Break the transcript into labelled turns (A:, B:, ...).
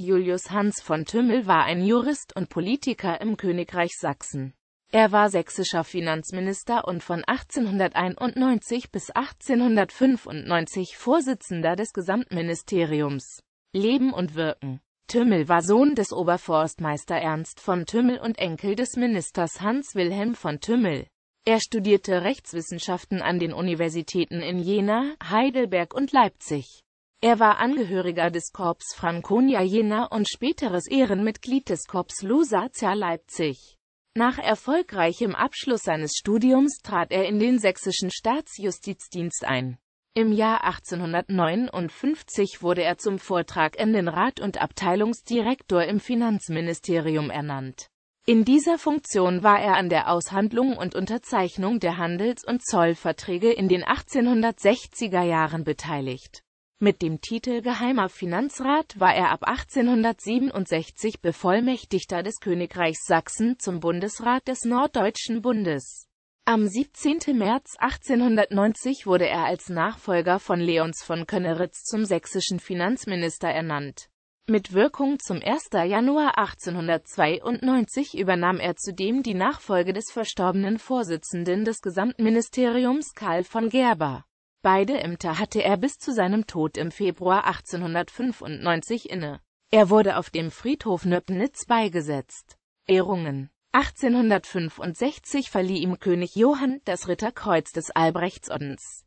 A: Julius Hans von Tümmel war ein Jurist und Politiker im Königreich Sachsen. Er war sächsischer Finanzminister und von 1891 bis 1895 Vorsitzender des Gesamtministeriums Leben und Wirken. Tümmel war Sohn des Oberforstmeister Ernst von Tümmel und Enkel des Ministers Hans Wilhelm von Tümmel. Er studierte Rechtswissenschaften an den Universitäten in Jena, Heidelberg und Leipzig. Er war Angehöriger des Korps Franconia Jena und späteres Ehrenmitglied des Korps Lusatia Leipzig. Nach erfolgreichem Abschluss seines Studiums trat er in den sächsischen Staatsjustizdienst ein. Im Jahr 1859 wurde er zum Rat und Abteilungsdirektor im Finanzministerium ernannt. In dieser Funktion war er an der Aushandlung und Unterzeichnung der Handels- und Zollverträge in den 1860er Jahren beteiligt. Mit dem Titel Geheimer Finanzrat war er ab 1867 Bevollmächtigter des Königreichs Sachsen zum Bundesrat des Norddeutschen Bundes. Am 17. März 1890 wurde er als Nachfolger von Leons von Könneritz zum sächsischen Finanzminister ernannt. Mit Wirkung zum 1. Januar 1892 übernahm er zudem die Nachfolge des verstorbenen Vorsitzenden des Gesamtministeriums Karl von Gerber. Beide Ämter hatte er bis zu seinem Tod im Februar 1895 inne. Er wurde auf dem Friedhof Nöppnitz beigesetzt. Ehrungen 1865 verlieh ihm König Johann das Ritterkreuz des Albrechtsordens.